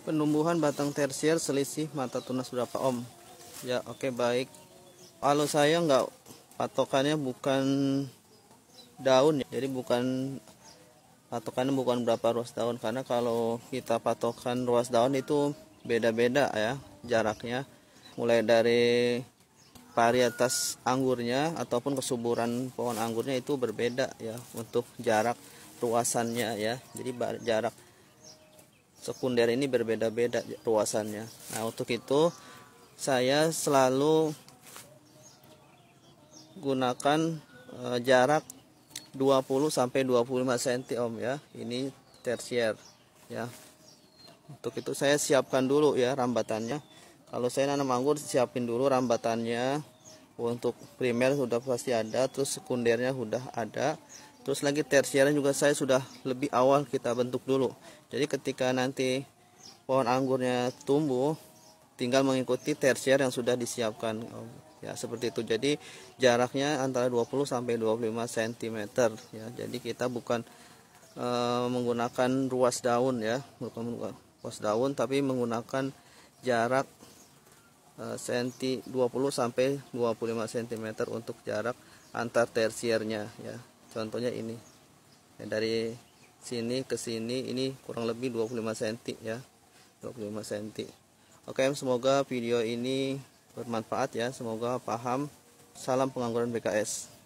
Penumbuhan batang tersier selisih mata tunas berapa om? Ya oke okay, baik. Kalau saya nggak patokannya bukan daun ya, jadi bukan patokannya bukan berapa ruas daun karena kalau kita patokan ruas daun itu beda-beda ya jaraknya. Mulai dari varietas anggurnya ataupun kesuburan pohon anggurnya itu berbeda ya untuk jarak ruasannya ya. Jadi jarak sekunder ini berbeda-beda ruasannya. Nah, untuk itu saya selalu gunakan e, jarak 20 sampai 25 cm Om ya. Ini tersier ya. Untuk itu saya siapkan dulu ya rambatannya. Kalau saya nanam anggur siapin dulu rambatannya. Untuk primer sudah pasti ada, terus sekundernya sudah ada terus lagi tersiaran juga saya sudah lebih awal kita bentuk dulu jadi ketika nanti pohon anggurnya tumbuh tinggal mengikuti tersier yang sudah disiapkan ya seperti itu jadi jaraknya antara 20 sampai 25 cm ya jadi kita bukan e, menggunakan ruas daun ya bukan ruas daun tapi menggunakan jarak e, senti 20 sampai 25 cm untuk jarak antar tersiernya ya contohnya ini ya, dari sini ke sini ini kurang lebih 25 cm ya 25 cm oke semoga video ini bermanfaat ya semoga paham salam pengangguran BKS